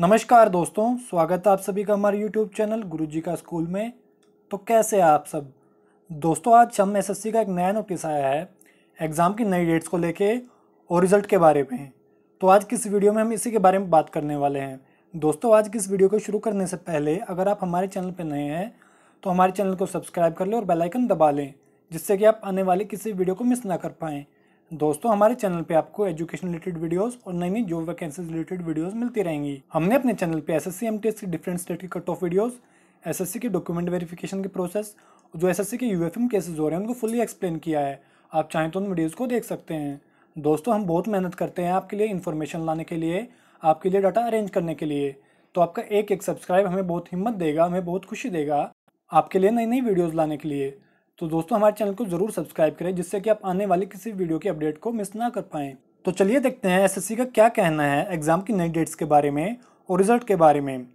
नमस्कार दोस्तों स्वागत है आप सभी का हमारे YouTube चैनल गुरुजी का स्कूल में तो कैसे हैं आप सब दोस्तों आज हम एस का एक नया नोटिस आया है एग्ज़ाम की नई डेट्स को लेके और रिज़ल्ट के बारे में तो आज किस वीडियो में हम इसी के बारे में बात करने वाले हैं दोस्तों आज किस वीडियो को शुरू करने से पहले अगर आप हमारे चैनल पर नए हैं तो हमारे चैनल को सब्सक्राइब कर लें और बेलाइकन दबा लें जिससे कि आप आने वाले किसी वीडियो को मिस ना कर पाएँ दोस्तों हमारे चैनल पे आपको एजुकेशन रिलेटेड वीडियोस और नई नई जॉब वैकेंसी रिलेटेड वीडियोस मिलती रहेंगी हमने अपने चैनल पे एसएससी एमटीएस की डिफरेंट स्टेट की कट ऑफ वीडियोस एसएससी के डॉक्यूमेंट वेरिफिकेशन के प्रोसेस जो एसएससी के यूएफएम केसेस हो रहे हैं उनको फुली एक्सप्लेन किया है आप चाहें तो उन वीडियोज़ को देख सकते हैं दोस्तों हम बहुत मेहनत करते हैं आपके लिए इन्फॉर्मेशन लाने के लिए आपके लिए डाटा अरेंज करने के लिए तो आपका एक एक सब्सक्राइब हमें बहुत हिम्मत देगा हमें बहुत खुशी देगा आपके लिए नई नई वीडियोज़ लाने के लिए तो दोस्तों हमारे चैनल को जरूर सब्सक्राइब करें जिससे कि आप आने वाली किसी वीडियो की अपडेट को मिस ना कर पाएं तो चलिए देखते हैं एसएससी का क्या कहना है एग्जाम की नई डेट्स के बारे में और रिजल्ट के बारे में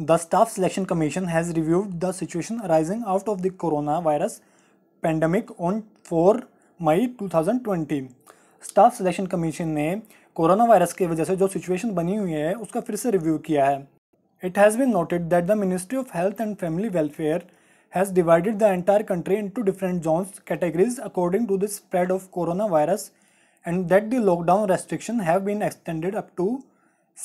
the staff selection commission has reviewed the situation arising out of the corona virus pandemic on four May two staff selection commission ने कोरोना वायरस की वजह से जो सिचुएशन बनी हुई है उसका फिर से रिव्यू किया है it has been noted that the ministry of health and family welfare has divided the entire country into different zones categories according to the spread of coronavirus and that the lockdown restriction have been extended up to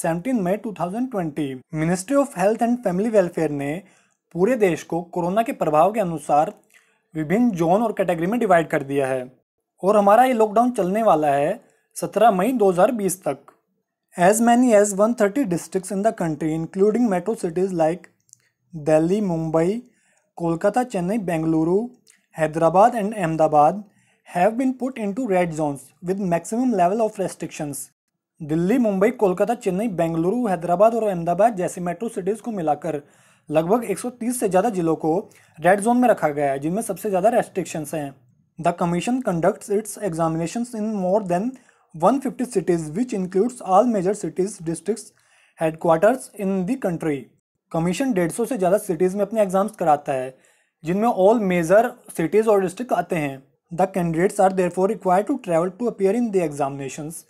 17 May 2020 ministry of health and family welfare ने पूरे देश को corona के प्रभाव के अनुसार विभिन्न zone और कैटेगरी में डिवाइड कर दिया है और हमारा ये लॉकडाउन चलने वाला है 17 मई 2020 तक as many as 130 districts in the country including metro cities like Delhi Mumbai Kolkata Chennai Bengaluru Hyderabad and Ahmedabad have been put into red zone with maximum level of restrictions Delhi Mumbai Kolkata Chennai Bengaluru Hyderabad और अहमदाबाद जैसे मेट्रो सिटीज़ को मिलाकर लगभग 130 से ज़्यादा जिलों को रेड जोन में रखा गया है जिनमें सबसे ज़्यादा रेस्ट्रिक्शंस हैं the commission conduct its examination in more than one fifty cities which includes all major cities district headquarters in the country commission डेढ़ सौ से ज़्यादा सिटीज़ में अपने एग्ज़ाम्स कराता है जिनमें ऑल मेजर सिटीज़ और डिस्ट्रिक्ट आते हैं the candidates are therefore require to travel to appear in the examinations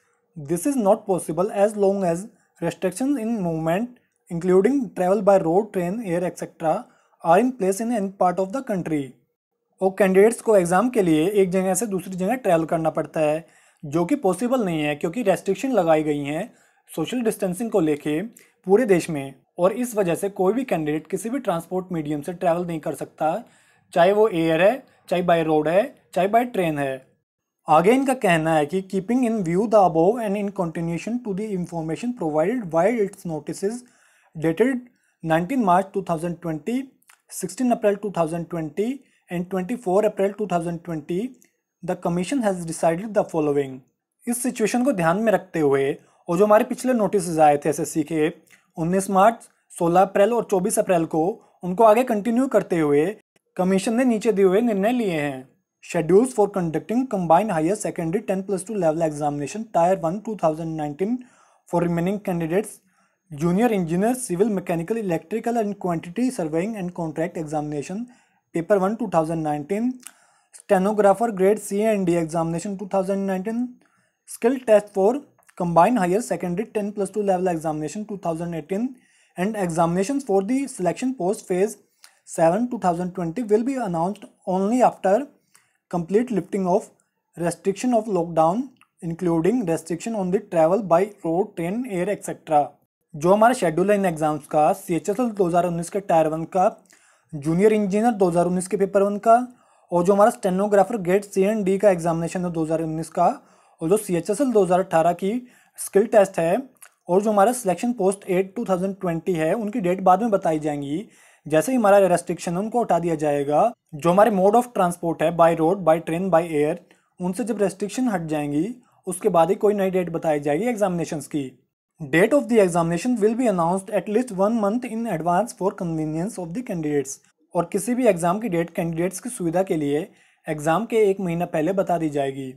this is not possible as long as restriction in movement including travel by road train air etcetera are in place in an part of the country और candidates को exam के लिए एक जगह से दूसरी जगह travel करना पड़ता है जो कि पॉसिबल नहीं है क्योंकि रेस्ट्रिक्शन लगाई गई हैं सोशल डिस्टेंसिंग को लेके पूरे देश में और इस वजह से कोई भी कैंडिडेट किसी भी ट्रांसपोर्ट मीडियम से ट्रैवल नहीं कर सकता चाहे वो एयर है चाहे बाय रोड है चाहे बाय ट्रेन है आगे इनका कहना है कि keeping in view the above and in continuation to the information provided while its notice dated 19 March 2020, 16 April 2020 and 24 April 2020, the commission has decided the following इस सिचुएशन को ध्यान में रखते हुए और जो हमारे पिछले नोटिस आए थे एस के 19 मार्च 16 अप्रैल और 24 अप्रैल को उनको आगे कंटिन्यू करते हुए कमीशन ने नीचे दिए हुए निर्णय लिए हैं schedules for conducting combined higher secondary ten plus two level examination tier one two thousand nineteen for remaining candidates junior engineer civil mechanical electrical and quantity surveying and contract examination paper one two thousand nineteen stenographer grade C and D examination two thousand nineteen skill test for combined higher secondary 10 plus 2 level examination 2018 and examinations for the selection post phase 7 2020 will be announced only after complete lifting of restriction of lockdown including restriction on the travel by road train air etcetera जो हमारा schedule है इन exams का C H S L दो हज़ार उन्नीस के tier one का junior engineer दो हज़ार उन्नीस के पेपर वन का और जो हमारा stenographer grade C and D का एग्जामिनेशन है दो हज़ार उन्नीस का और जो सी एच एस एल दो हज़ार अट्ठारह की स्किल टेस्ट है और जो हमारा selection post eight two thousand twenty है उनकी डेट बाद में बताई जाएंगी जैसे ही हमारा रेस्ट्रिक्शन है उनको हटा दिया जाएगा जो हमारे मोड ऑफ ट्रांसपोर्ट है by road by train by air उनसे जब रेस्ट्रिक्शन हट जाएंगी उसके बाद ही कोई नई डेट बताई जाएगी एग्जामिनेशन की date of the examination will be announced at least one month in advance for convenience of the candidates और किसी भी एग्ज़ाम की डेट कैंडिडेट्स की सुविधा के लिए एग्ज़ाम के एक महीना पहले बता दी जाएगी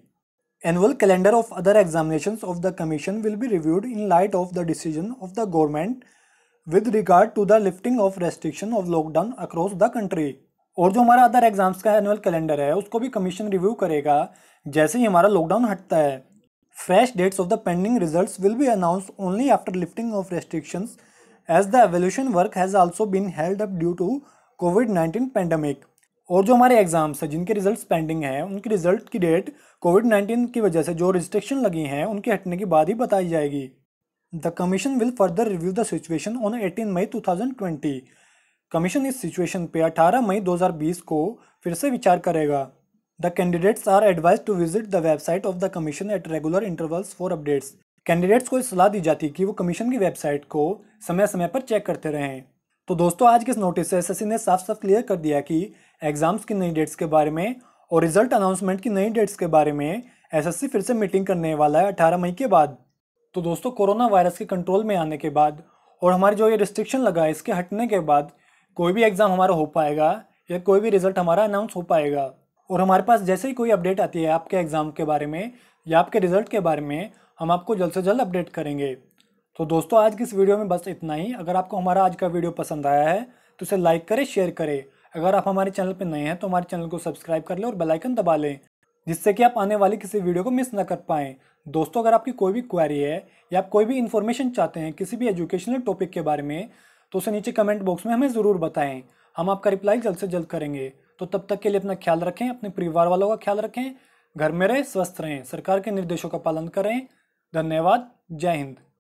Annual calendar of other examinations of the Commission will be reviewed in light of the decision of the government with regard to the lifting of restriction of lockdown across the country. और जो हमारा other exams का annual calendar है उसको भी commission review करेगा जैसे ही हमारा लॉकडाउन हटता है fresh dates of the pending results will be announce only after lifting of restrictions as the evaluation work has also been held up due to covid nineteen pandemic और जो हमारे exams हैं जिनके रिजल्ट्स पेंडिंग हैं उनके result की date Covid nineteen की वजह से जो रिस्ट्रिक्शन लगी हैं उनके हटने के बाद ही बताई जाएगी the commission will further review the situation on eighteen May 2020 commission इस सिचुएशन पे 18 मई 2020 को फिर से विचार करेगा the candidates are advise to visit the website of the commission at regular intervals for updates candidates को सलाह दी जाती है कि वो कमीशन की वेबसाइट को समय समय पर चेक करते रहें तो दोस्तों आज के इस नोटिस से एसएससी ने साफ साफ क्लियर कर दिया कि एग्जाम्स की नई डेट्स के बारे में और रिजल्ट अनाउंसमेंट की नई डेट्स के बारे में एसएससी फिर से मीटिंग करने वाला है अठारह मई के बाद तो दोस्तों कोरोना वायरस के कंट्रोल में आने के बाद और हमारे जो ये रिस्ट्रिक्शन लगा है इसके हटने के बाद कोई भी एग्ज़ाम हमारा हो पाएगा या कोई भी रिजल्ट हमारा अनाउंस हो पाएगा और हमारे पास जैसे ही कोई अपडेट आती है आपके एग्ज़ाम के बारे में या आपके रिजल्ट के बारे में हम आपको जल्द से जल्द अपडेट करेंगे तो दोस्तों आज की इस वीडियो में बस इतना ही अगर आपको हमारा आज का वीडियो पसंद आया है तो इसे लाइक करें शेयर करें अगर आप हमारे चैनल पर नए हैं तो हमारे चैनल को सब्सक्राइब कर लें और बेलाइकन दबा लें जिससे कि आप आने वाली किसी वीडियो को मिस ना कर पाएँ दोस्तों अगर आपकी कोई भी क्वारी है या आप कोई भी इन्फॉर्मेशन चाहते हैं किसी भी एजुकेशनल टॉपिक के बारे में तो उसे नीचे कमेंट बॉक्स में हमें ज़रूर बताएं हम आपका रिप्लाई जल्द से जल्द करेंगे तो तब तक के लिए अपना ख्याल रखें अपने परिवार वालों का ख्याल रखें घर में रहें स्वस्थ रहें सरकार के निर्देशों का पालन करें धन्यवाद जय हिंद